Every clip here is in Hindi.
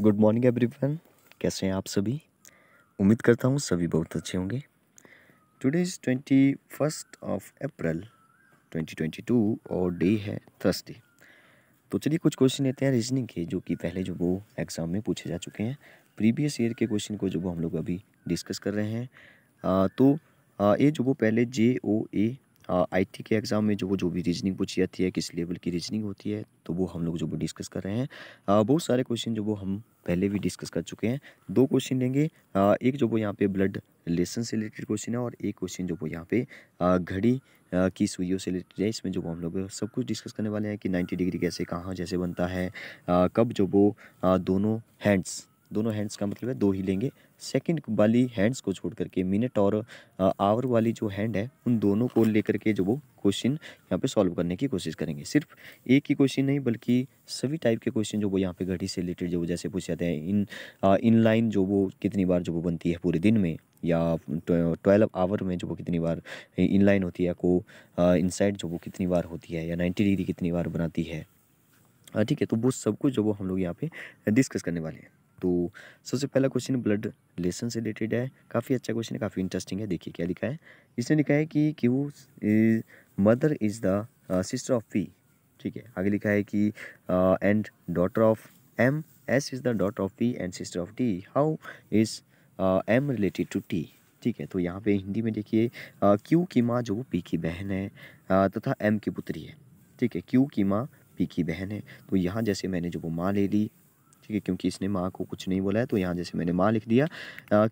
गुड मॉर्निंग एवरीवन कैसे हैं आप सभी उम्मीद करता हूँ सभी बहुत अच्छे होंगे today is twenty first of April 2022 और डे है थर्सडे तो चलिए कुछ क्वेश्चन लेते हैं रीजनिंग के जो कि पहले जो वो एग्ज़ाम में पूछे जा चुके हैं प्रीवियस ईयर के क्वेश्चन को जो वो हम लोग अभी डिस्कस कर रहे हैं आ, तो आ, ये जो वो पहले जे ओ ए आईटी के एग्ज़ाम में जो वो जो भी रीजनिंग पूछी जाती है किस लेवल की रीजनिंग होती है तो वो हम लोग जो भी डिस्कस कर रहे हैं बहुत सारे क्वेश्चन जो वो हम पहले भी डिस्कस कर चुके हैं दो क्वेश्चन लेंगे एक जो वो यहाँ पे ब्लड लेसन से रिलेटेड क्वेश्चन है और एक क्वेश्चन जो वो यहाँ पे घड़ी की सुइयों से रिलेटेड है इसमें जो वो हम लोग सब कुछ डिस्कस करने वाले हैं कि नाइन्टी डिग्री कैसे कहाँ जैसे बनता है कब जो वो दोनों हैंड्स दोनों हैंड्स का मतलब है दो ही लेंगे सेकंड वाली हैंड्स को छोड़ करके मिनट और आवर वाली जो हैंड है उन दोनों को लेकर के जो वो क्वेश्चन यहाँ पे सॉल्व करने की कोशिश करेंगे सिर्फ एक ही क्वेश्चन नहीं बल्कि सभी टाइप के क्वेश्चन जो वो यहाँ पे घड़ी से रिलेटेड जो जैसे पूछ जाते हैं इन इन लाइन जो वो कितनी बार जो वो बनती है पूरे दिन में या ट्वेल्व आवर में जो वो कितनी बार इन लाइन होती है को इनसाइड जो वो कितनी बार होती है या नाइन्टी डिग्री कितनी बार बनाती है ठीक है तो वो सब कुछ जो वो हम लोग यहाँ पे डिस्कस करने वाले हैं तो सबसे पहला क्वेश्चन ब्लड रिलेशन से रिलेटेड है काफ़ी अच्छा क्वेश्चन है काफ़ी इंटरेस्टिंग है देखिए क्या लिखा है इसने लिखा है कि Q mother is the sister of P ठीक है आगे लिखा है कि and daughter of M S is the daughter of P and sister of T how is M related to T ठीक है तो यहाँ पे हिंदी में देखिए क्यू uh, की माँ जो पी की बहन है uh, तथा एम की पुत्री है ठीक है क्यू की माँ पी की बहन है तो यहाँ जैसे मैंने जो वो माँ ले ली ठीक है क्योंकि इसने माँ को कुछ नहीं बोला है तो यहाँ जैसे मैंने माँ लिख दिया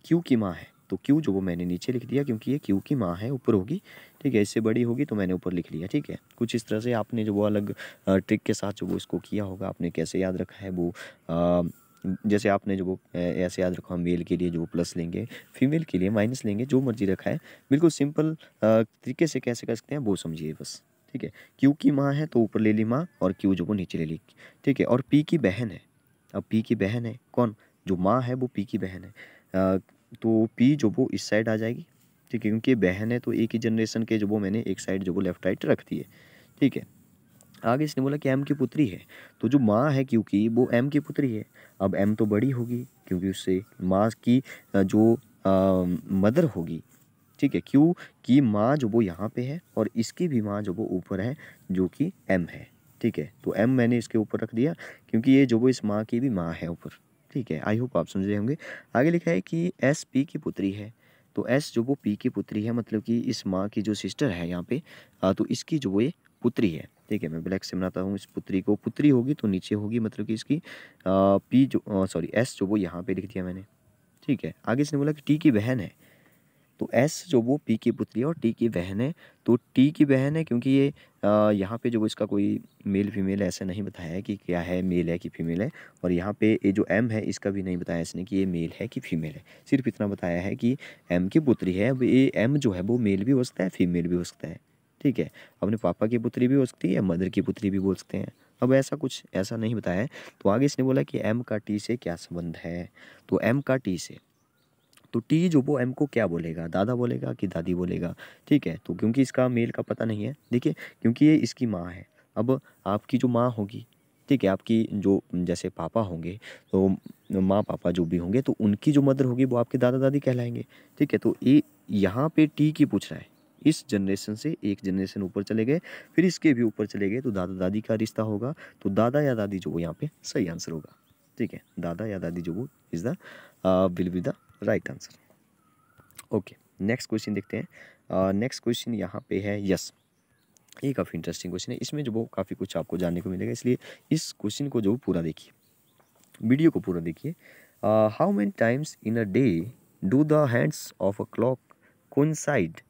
क्यू की माँ है तो क्यू जो वो मैंने नीचे लिख दिया क्योंकि ये क्यू की माँ है ऊपर होगी ठीक है इससे बड़ी होगी तो मैंने ऊपर लिख लिया ठीक है कुछ इस तरह से आपने जो वो अलग ट्रिक के साथ जो वो इसको किया होगा आपने कैसे याद रखा है वो जैसे आपने जो वो ऐसे याद रखा हम मेल के लिए जो प्लस लेंगे फीमेल के लिए माइनस लेंगे जो मर्जी रखा है बिल्कुल सिंपल तरीके से कैसे कर सकते हैं वो समझिए बस ठीक है क्यू की माँ है तो ऊपर ले ली माँ और क्यू जो वो नीचे ले ली ठीक है और पी की बहन है अब पी की बहन है कौन जो माँ है वो पी की बहन है तो पी जो वो इस साइड आ जाएगी ठीक है क्योंकि बहन है तो एक ही जनरेशन के जो वो मैंने एक साइड जो वो लेफ्ट राइट रख दी है ठीक है आगे इसने बोला कि एम की पुत्री है तो जो माँ है क्योंकि वो एम की पुत्री है अब एम तो बड़ी होगी क्योंकि उससे माँ की जो आ, मदर होगी ठीक है क्यों कि माँ जो वो यहाँ पे है और इसकी भी माँ जो वो ऊपर है जो कि एम है ठीक है तो एम मैंने इसके ऊपर रख दिया क्योंकि ये जो वो इस माँ की भी माँ है ऊपर ठीक है आई होप आप समझ रहे होंगे आगे लिखा है कि एस पी की पुत्री है तो एस जो वो पी की पुत्री है मतलब कि इस माँ की जो सिस्टर है यहाँ पे आ, तो इसकी जो वो ये पुत्री है ठीक है मैं ब्लैक से बनाता हूँ इस पुत्री को पुत्री होगी तो नीचे होगी मतलब कि इसकी आ, पी जो सॉरी एस जो वो यहाँ पे लिख दिया मैंने ठीक है आगे इसने बोला कि टी की बहन है तो एस जो वो पी की पुत्री है और टी की बहन है तो टी की बहन है क्योंकि ये यहाँ पे जो इसका कोई मेल फीमेल ऐसा नहीं बताया है कि क्या है मेल है कि फीमेल है और यहाँ पे ये जो एम है इसका भी नहीं बताया इसने कि ये मेल है कि फीमेल है सिर्फ इतना बताया है कि एम की पुत्री है अब ये एम जो है वो मेल भी हो सकता है फीमेल भी हो सकता है ठीक है अपने पापा की पुत्री भी हो सकती है मदर की पुत्री भी बोल सकते हैं अब ऐसा कुछ ऐसा नहीं बताया है तो आगे इसने बोला कि एम का टी से क्या संबंध है तो एम का टी से तो टी जो वो एम को क्या बोलेगा दादा बोलेगा कि दादी बोलेगा ठीक है तो क्योंकि इसका मेल का पता नहीं है देखिए क्योंकि ये इसकी माँ है अब आपकी जो माँ होगी ठीक है आपकी जो जैसे पापा होंगे तो माँ पापा जो भी होंगे तो उनकी जो मदर होगी वो आपके दादा दादी कहलाएंगे ठीक है तो ये यहाँ पे टी की पूछ रहा है इस जनरेशन से एक जनरेशन ऊपर चले गए फिर इसके भी ऊपर चले गए तो दादा दादी का रिश्ता होगा तो दादा या दादी जो वो यहाँ पे सही आंसर होगा ठीक है दादा या दादी जो वो is the will be the right answer okay next question देखते हैं नेक्स्ट क्वेश्चन यहाँ पे है यस ये काफ़ी इंटरेस्टिंग क्वेश्चन है इसमें जो वो काफ़ी कुछ आपको जानने को मिलेगा इसलिए इस क्वेश्चन को जो पूरा देखिए वीडियो को पूरा देखिए how many times in a day do the hands of a clock coincide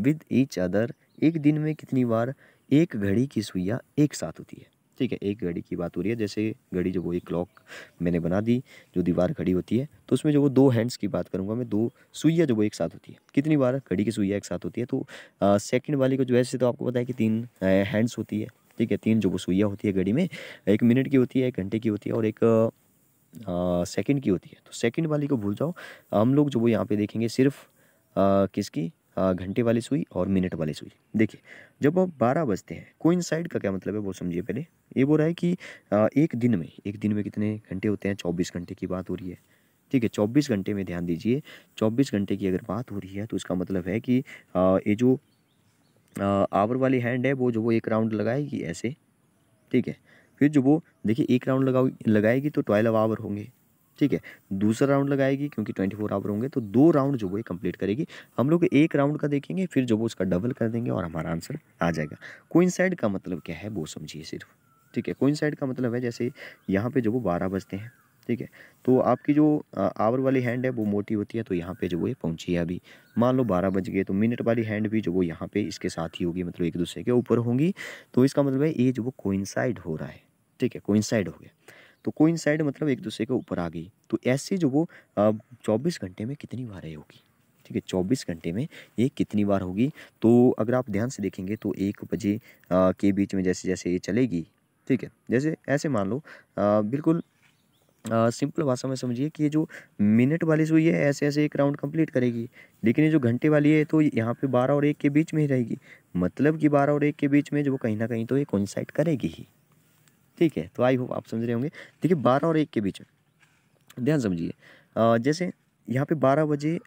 with each other एक दिन में कितनी बार एक घड़ी की सुइया एक साथ होती है ठीक है एक घड़ी की बात हो रही है जैसे घड़ी जो वो एक क्लॉक मैंने बना दी जो दीवार घड़ी होती है तो उसमें जो वो दो हैंड्स की बात करूँगा मैं दो सुइया जो वो एक साथ होती है कितनी बार घड़ी की सुइया एक साथ होती है तो सेकेंड वाली को जो है तो आपको पता है कि तीन हैंड्स होती है ठीक है तीन जो वो सुइया होती है घड़ी में एक मिनट की होती है एक घंटे की होती है और एक सेकेंड की होती है तो सेकेंड वाली को भूल जाओ हम लोग जो वो यहाँ पर देखेंगे सिर्फ किसकी घंटे वाली सुई और मिनट वाली सुई देखिए जब आप बारह बजते हैं साइड का क्या मतलब है वो समझिए पहले ये बोल रहा है कि एक दिन में एक दिन में कितने घंटे होते हैं चौबीस घंटे की बात हो रही है ठीक है चौबीस घंटे में ध्यान दीजिए चौबीस घंटे की अगर बात हो रही है तो इसका मतलब है कि ये जो आवर वाली हैंड है वो जो वो एक राउंड लगाएगी ऐसे ठीक है फिर जो वो देखिए एक राउंड लगाओ लगाएगी तो ट्वेल्व आवर होंगे ठीक है दूसरा राउंड लगाएगी क्योंकि ट्वेंटी फोर आवर होंगे तो दो राउंड जो वो ये कंप्लीट करेगी हम लोग एक राउंड का देखेंगे फिर जो वो उसका डबल कर देंगे और हमारा आंसर आ जाएगा कोइनसाइड का मतलब क्या है वो समझिए सिर्फ ठीक है कोइनसाइड का मतलब है जैसे यहाँ पे जो वो बारह बजते हैं ठीक है तो आपकी जो आवर वाली हैंड है वो मोटी होती है तो यहाँ पे जो वो ये पहुँची है अभी मान लो बारह बज गए तो मिनट वाली हैंड भी जो वो यहाँ पे इसके साथ ही होगी मतलब एक दूसरे के ऊपर होंगी तो इसका मतलब है ये जो वो कोइंसाइड हो रहा है ठीक है कोइनसाइड हो गया तो कोइन साइड मतलब एक दूसरे के ऊपर आ गई तो ऐसे जो वो चौबीस घंटे में कितनी बार होगी ठीक है चौबीस घंटे में ये कितनी बार होगी तो अगर आप ध्यान से देखेंगे तो एक बजे के बीच में जैसे जैसे ये चलेगी ठीक है जैसे ऐसे मान लो बिल्कुल आ, सिंपल भाषा में समझिए कि ये जो मिनट वाली सुई है ऐसे ऐसे एक राउंड कंप्लीट करेगी लेकिन ये जो घंटे वाली है तो यहाँ पे बारह और एक के बीच में ही रहेगी मतलब कि बारह और एक के बीच में जो कहीं ना कहीं तो ये कोइंसाइड करेगी ही ठीक है तो आई होप आप समझ रहे होंगे देखिए बारह और एक के बीच ध्यान समझिए जैसे यहाँ पे बारह बजे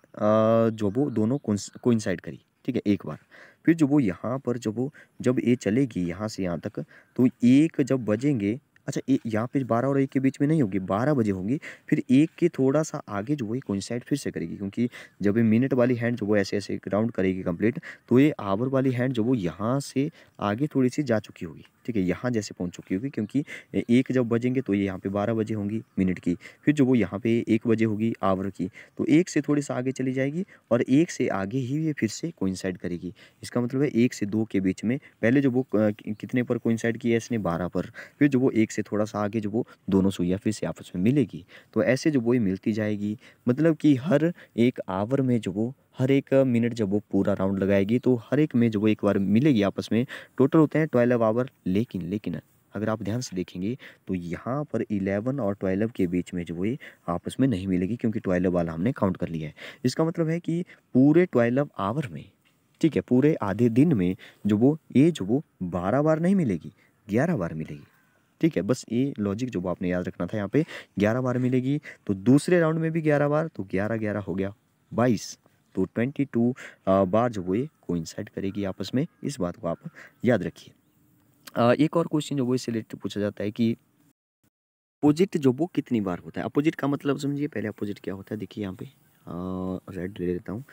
जो वो दोनों कोइंसाइड करी ठीक है एक बार फिर जो वो यहाँ पर जब वो जब ए चलेगी यहाँ से यहाँ तक तो एक जब बजेंगे अच्छा ए यहाँ पे बारह और एक के बीच में नहीं होगी बारह बजे होगी फिर एक के थोड़ा सा आगे जो वो कोइंसाइड फिर से करेगी क्योंकि जब ये मिनट वाली हैंड जो वो ऐसे ऐसे राउंड करेगी कंप्लीट तो ये आवर वाली हैंड जो वो यहाँ से आगे थोड़ी सी जा चुकी होगी ठीक है यहाँ जैसे पहुँच चुकी होगी क्योंकि एक जब बजेंगे तो ये यहाँ पे बारह बजे होंगी मिनट की फिर जो वो यहाँ पे एक बजे होगी आवर की तो एक से थोड़ी सा आगे चली जाएगी और एक से आगे ही ये फिर से कोइंसाइड करेगी इसका मतलब है एक से दो के बीच में पहले जो वो कितने पर कोइंसाइड किया इसने बारह पर फिर जो वो एक से थोड़ा सा आगे जो वो दोनों सुइया फिर से आपस में मिलेगी तो ऐसे जो वो मिलती जाएगी मतलब कि हर एक आवर में जो वो हर एक मिनट जब वो पूरा राउंड लगाएगी तो हर एक में जब वो एक बार मिलेगी आपस में टोटल होते हैं ट्वेल्व आवर लेकिन लेकिन अगर आप ध्यान से देखेंगे तो यहाँ पर 11 और 12 के बीच में जो वो आपस में नहीं मिलेगी क्योंकि 12 वाला हमने काउंट कर लिया है इसका मतलब है कि पूरे 12 आवर में ठीक है पूरे आधे दिन में जो वो ये जो वो 12 बार नहीं मिलेगी 11 बार मिलेगी ठीक है बस ये लॉजिक जो वो आपने याद रखना था यहाँ पे ग्यारह बार मिलेगी तो दूसरे राउंड में भी ग्यारह बार तो ग्यारह ग्यारह हो गया बाईस तो ट्वेंटी टू बार जो वो ये कोइंसाइड करेगी आपस में इस बात को आप याद रखिए एक और क्वेश्चन जो वो इससे रिलेटेड पूछा जाता है कि अपोजिट जो वो कितनी बार होता है अपोजिट का मतलब समझिए पहले अपोजिट क्या होता है देखिए यहाँ पे रेड ले लेता हूँ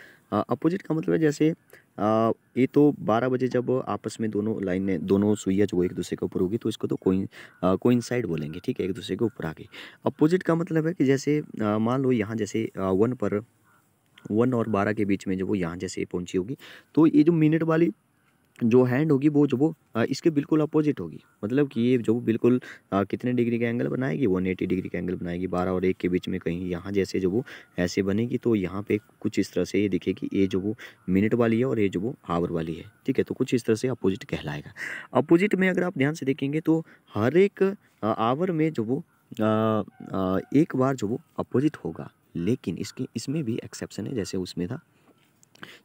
अपोजिट का मतलब है जैसे आ, ये तो बारह बजे जब आपस में दोनों में दोनों सुइया जो एक दूसरे के ऊपर होगी तो इसको तो कोइन कोइंसाइड बोलेंगे ठीक है एक दूसरे के ऊपर आगे अपोजिट का मतलब है कि जैसे मान लो यहाँ जैसे वन पर वन और बारह के बीच में जो वो यहाँ जैसे पहुँची होगी तो ये जो मिनट वाली जो हैंड होगी वो जो वो इसके बिल्कुल अपोजिट होगी मतलब कि ये जो बिल्कुल कितने डिग्री का एंगल बनाएगी वन एटी डिग्री का एंगल बनाएगी बारह और एक के बीच में कहीं यहाँ जैसे जो वो ऐसे बनेगी तो यहाँ पे कुछ इस तरह से ये दिखेगी ये जो वो मिनट वाली है और ये जो वो आवर वाली है ठीक है तो कुछ इस तरह से अपोजिट कहलाएगा अपोजिट में अगर आप ध्यान से देखेंगे तो हर एक आवर में जो वो आ, आ, एक बार जो वो अपोजिट होगा लेकिन इसके इसमें भी एक्सेप्शन है जैसे उसमें था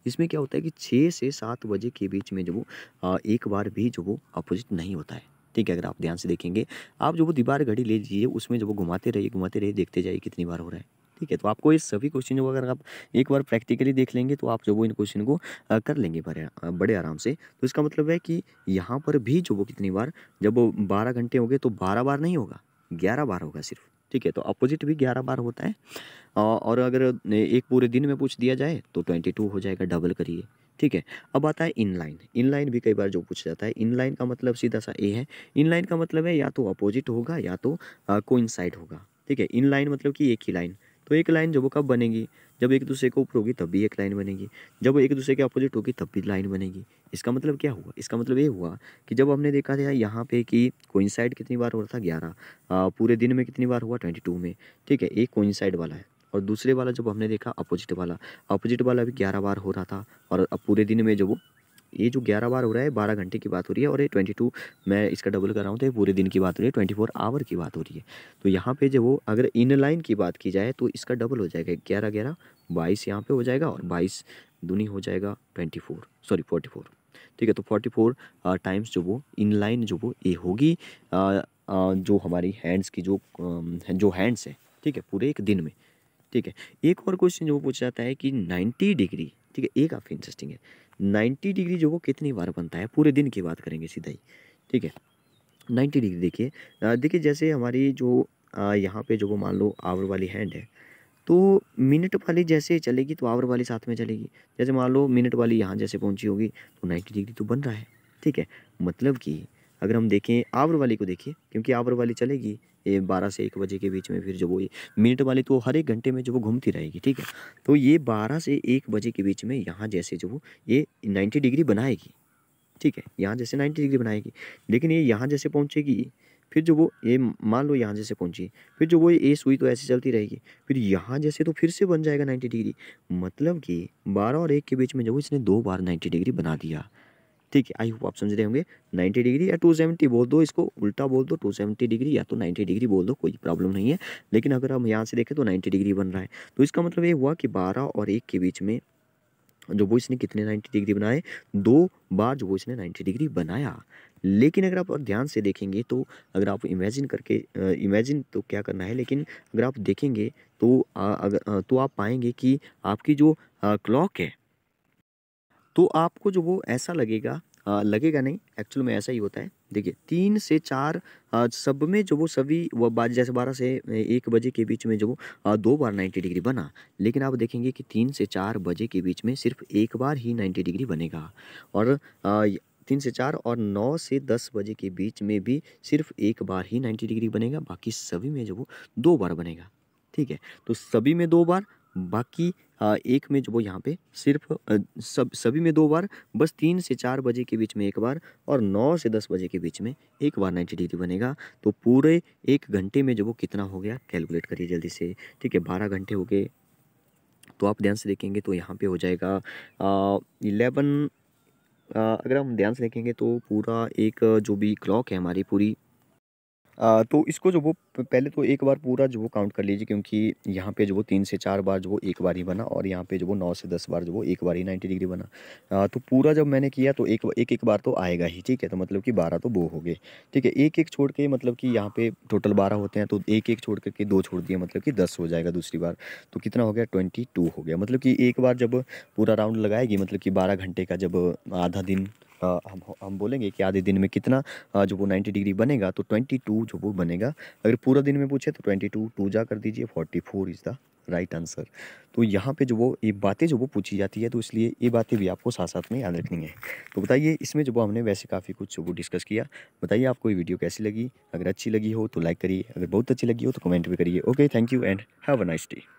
इसमें क्या होता है कि छः से सात बजे के बीच में जो वो एक बार भी जो वो अपोजिट नहीं होता है ठीक है अगर आप ध्यान से देखेंगे आप जो वो दीवार घड़ी ले लीजिए उसमें जो वो घुमाते रहिए घुमाते रहिए देखते जाइए कितनी बार हो रहा है ठीक है तो आपको ये सभी क्वेश्चन जो अगर आप एक बार प्रैक्टिकली देख लेंगे तो आप जो वो इन क्वेश्चन को कर लेंगे बड़े बड़े आराम से तो इसका मतलब है कि यहाँ पर भी जो वो कितनी बार जब वो बारह घंटे हो गए तो बारह बार नहीं होगा ग्यारह बार होगा सिर्फ ठीक है तो अपोजिट भी ग्यारह बार होता है और अगर एक पूरे दिन में पूछ दिया जाए तो ट्वेंटी टू हो जाएगा डबल करिए ठीक है अब आता है इनलाइन इनलाइन भी कई बार जो पूछा जाता है इनलाइन का मतलब सीधा सा ए है इनलाइन का मतलब है या तो अपोजिट होगा या तो कोइंसाइड होगा ठीक है इनलाइन मतलब कि एक ही लाइन तो एक लाइन जब वो कब बनेगी जब एक दूसरे के ऊपर होगी तब भी एक लाइन बनेगी जब एक दूसरे के अपोजिट होगी तब भी लाइन बनेगी इसका मतलब क्या हुआ इसका मतलब ये हुआ कि जब हमने देखा था यहाँ पे कि कोइंसाइड कितनी बार हो रहा था ग्यारह पूरे दिन में कितनी बार हुआ ट्वेंटी टू में ठीक है एक कोइंसाइड वाला है और दूसरे वाला जब हमने देखा अपोजिट वाला अपोजिट वाला भी ग्यारह बार हो रहा था और पूरे दिन में जब वो ये जो ग्यारह बार हो रहा है बारह घंटे की बात हो रही है और ये ट्वेंटी टू मैं इसका डबल कर रहा हूँ तो ये पूरे दिन की बात हो रही है ट्वेंटी फोर आवर की बात हो रही है तो यहाँ पे जो वो अगर इन लाइन की बात की जाए तो इसका डबल हो जाएगा ग्यारह ग्यारह बाईस यहाँ पर हो जाएगा और बाईस दूनी हो जाएगा twenty four sorry forty four ठीक है तो फोर्टी फोर टाइम्स जो वो इन लाइन जो वो ये होगी जो हमारी हैंड्स की जो जो हैंड्स है ठीक है पूरे एक दिन में ठीक है एक और क्वेश्चन जो पूछा जाता है कि नाइन्टी डिग्री ठीक है ये काफ़ी इंटरेस्टिंग है नाइन्टी डिग्री जो वो कितनी बार बनता है पूरे दिन की बात करेंगे सीधा ही ठीक है नाइन्टी डिग्री देखिए देखिए जैसे हमारी जो यहाँ पे जो वो मान लो आवर वाली हैंड है तो मिनट वाली जैसे चलेगी तो आवर वाली साथ में चलेगी जैसे मान लो मिनट वाली यहाँ जैसे पहुँची होगी तो नाइन्टी डिग्री तो बन रहा है ठीक है मतलब कि अगर हम देखें आवर वाली को देखिए क्योंकि आवर वाली चलेगी ये बारह से एक बजे के बीच में फिर जो वो ये मिनट वाली तो हर एक घंटे में जो वो घूमती रहेगी ठीक है तो ये बारह से एक बजे के बीच में यहाँ जैसे जो वो ये नाइन्टी डिग्री बनाएगी ठीक है यहाँ जैसे नाइन्टी डिग्री बनाएगी लेकिन ये यहाँ जैसे पहुँचेगी फिर जो वो ये मान लो यहाँ जैसे पहुँची फिर जो वो ये सुई तो ऐसे चलती रहेगी फिर यहाँ जैसे तो फिर से बन जाएगा नाइन्टी डिग्री मतलब कि बारह और एक के बीच में जो इसने दो बार नाइन्टी डिग्री बना दिया ठीक है आई होप आप समझ रहे होंगे 90 डिग्री या 270 बोल दो इसको उल्टा बोल दो 270 डिग्री या तो 90 डिग्री बोल दो कोई प्रॉब्लम नहीं है लेकिन अगर हम यहाँ से देखें तो 90 डिग्री बन रहा है तो इसका मतलब ये हुआ कि 12 और एक के बीच में जो वो इसने कितने 90 डिग्री बनाए दो बार जो वो इसने नाइन्टी डिग्री बनाया लेकिन अगर आप ध्यान से देखेंगे तो अगर आप इमेजिन करके इमेजिन तो क्या करना है लेकिन अगर आप देखेंगे तो अगर तो आप पाएंगे कि आपकी जो क्लॉक है तो आपको जो वो ऐसा लगेगा आ, लगेगा नहीं एक्चुअल में ऐसा ही होता है देखिए तीन से चार आ, सब में जो वो सभी व बारह जैसे बारह से एक बजे के बीच में जो वो आ, दो बार नाइन्टी डिग्री बना लेकिन आप देखेंगे कि तीन से चार बजे के बीच में सिर्फ एक बार ही नाइन्टी डिग्री बनेगा और तीन से चार और नौ से दस बजे के बीच में भी सिर्फ एक बार ही नाइन्टी डिग्री बनेगा बाकी सभी में जो वो दो बार बनेगा ठीक है तो सभी में दो बार बाकी हाँ, एक में जो वो यहाँ पे सिर्फ सब सभी में दो बार बस तीन से चार बजे के बीच में एक बार और नौ से दस बजे के बीच में एक बार नाइन्टी डिग्री बनेगा तो पूरे एक घंटे में जो वो कितना हो गया कैलकुलेट करिए जल्दी से ठीक है बारह घंटे हो गए तो आप ध्यान से देखेंगे तो यहाँ पे हो जाएगा इलेवन अगर हम ध्यान से देखेंगे तो पूरा एक जो भी क्लॉक है हमारी पूरी तो इसको जो वो पहले तो एक बार पूरा जो वो काउंट कर लीजिए क्योंकि यहाँ पे जो वो तीन से चार बार जो वो एक बार ही बना और यहाँ पे जो वो नौ से दस बार जो वो एक बार ही नाइन्टी डिग्री बना तो पूरा जब मैंने किया तो एक एक एक बार तो आएगा ही ठीक है तो मतलब कि बारह तो वो हो गए ठीक है एक एक छोड़ के मतलब कि यहाँ पे टोटल बारह होते हैं तो एक एक छोड़ करके दो छोड़ दिए मतलब कि दस हो जाएगा दूसरी बार तो कितना हो गया ट्वेंटी टू हो गया मतलब कि एक बार जब पूरा राउंड लगाएगी मतलब कि बारह घंटे का जब आधा दिन हम हम बोलेंगे कि आधे दिन में कितना जो वो 90 डिग्री बनेगा तो 22 जो वो बनेगा अगर पूरा दिन में पूछे तो 22 टू टू जा कर दीजिए 44 इज़ द राइट आंसर तो यहाँ पे जो वो ये बातें जो वो पूछी जाती है तो इसलिए ये बातें भी आपको साथ साथ में याद रखनी है तो बताइए इसमें जो वो हमने वैसे काफ़ी कुछ वो डिस्कस किया बताइए आपको ये वीडियो कैसी लगी अगर अच्छी लगी हो तो लाइक करिए अगर बहुत अच्छी लगी हो तो कमेंट भी करिए okay thank you and have a nice day